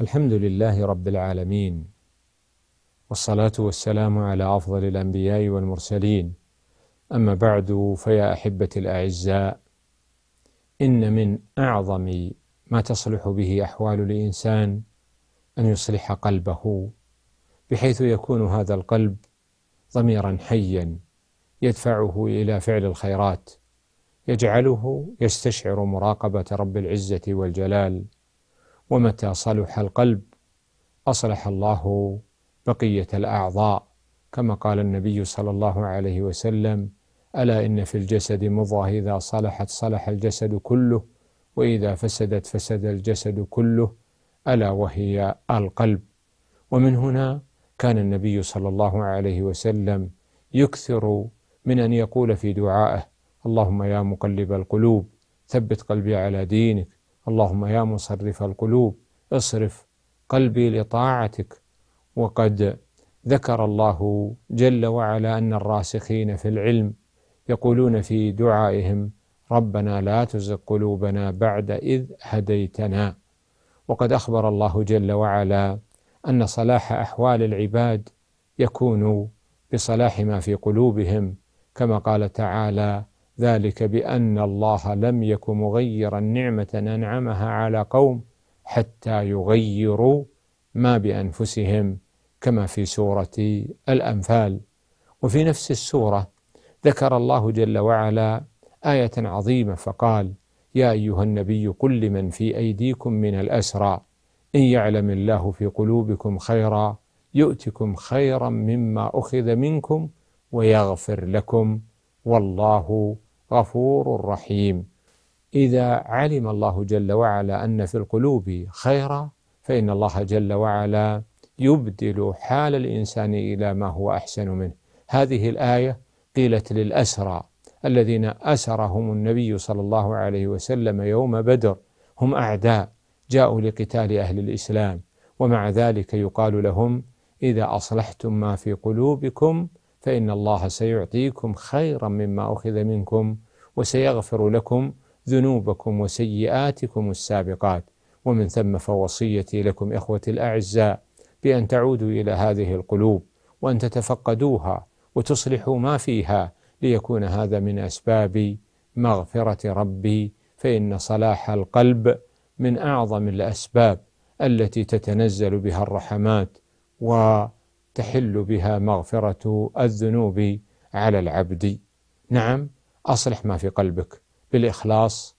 الحمد لله رب العالمين والصلاة والسلام على أفضل الأنبياء والمرسلين أما بعد فيا أحبة الأعزاء إن من أعظم ما تصلح به أحوال الإنسان أن يصلح قلبه بحيث يكون هذا القلب ضميرا حيا يدفعه إلى فعل الخيرات يجعله يستشعر مراقبة رب العزة والجلال ومتى صلح القلب أصلح الله بقية الأعضاء كما قال النبي صلى الله عليه وسلم ألا إن في الجسد مضغة إذا صلحت صلح الجسد كله وإذا فسدت فسد الجسد كله ألا وهي القلب ومن هنا كان النبي صلى الله عليه وسلم يكثر من أن يقول في دعائه اللهم يا مقلب القلوب ثبت قلبي على دينك اللهم يا مصرف القلوب اصرف قلبي لطاعتك وقد ذكر الله جل وعلا ان الراسخين في العلم يقولون في دعائهم ربنا لا تزغ قلوبنا بعد اذ هديتنا وقد اخبر الله جل وعلا ان صلاح احوال العباد يكون بصلاح ما في قلوبهم كما قال تعالى ذلك بأن الله لم يك مغيرا نعمة أنعمها على قوم حتى يغيروا ما بأنفسهم كما في سورة الأنفال وفي نفس السورة ذكر الله جل وعلا آية عظيمة فقال يا أيها النبي قل لمن في أيديكم من الأسرى إن يعلم الله في قلوبكم خيرا يؤتكم خيرا مما أخذ منكم ويغفر لكم والله غفور رحيم إذا علم الله جل وعلا أن في القلوب خيرا فإن الله جل وعلا يبدل حال الإنسان إلى ما هو أحسن منه هذه الآية قيلت للأسرى الذين أسرهم النبي صلى الله عليه وسلم يوم بدر هم أعداء جاءوا لقتال أهل الإسلام ومع ذلك يقال لهم إذا أصلحتم ما في قلوبكم فإن الله سيعطيكم خيرا مما أخذ منكم وسيغفر لكم ذنوبكم وسيئاتكم السابقات ومن ثم فوصيتي لكم إخوتي الأعزاء بأن تعودوا إلى هذه القلوب وأن تتفقدوها وتصلحوا ما فيها ليكون هذا من أسباب مغفرة ربي فإن صلاح القلب من أعظم الأسباب التي تتنزل بها الرحمات و تحل بها مغفرة الذنوب على العبد نعم أصلح ما في قلبك بالإخلاص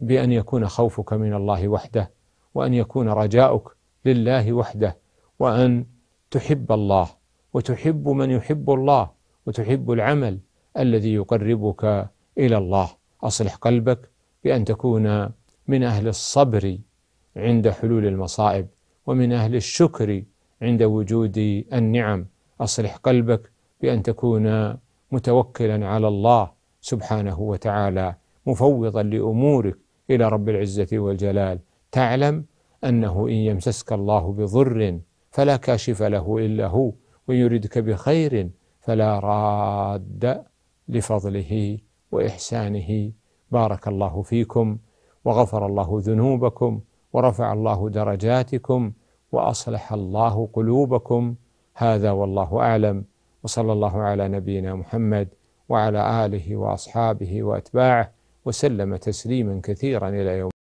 بأن يكون خوفك من الله وحده وأن يكون رجاؤك لله وحده وأن تحب الله وتحب من يحب الله وتحب العمل الذي يقربك إلى الله أصلح قلبك بأن تكون من أهل الصبر عند حلول المصائب ومن أهل الشكر عند وجود النعم اصلح قلبك بان تكون متوكلا على الله سبحانه وتعالى مفوضا لامورك الى رب العزه والجلال تعلم انه ان يمسسك الله بضر فلا كاشف له الا هو وان يردك بخير فلا راد لفضله واحسانه بارك الله فيكم وغفر الله ذنوبكم ورفع الله درجاتكم واصلح الله قلوبكم هذا والله اعلم وصلى الله على نبينا محمد وعلى اله واصحابه واتباعه وسلم تسليما كثيرا الى يوم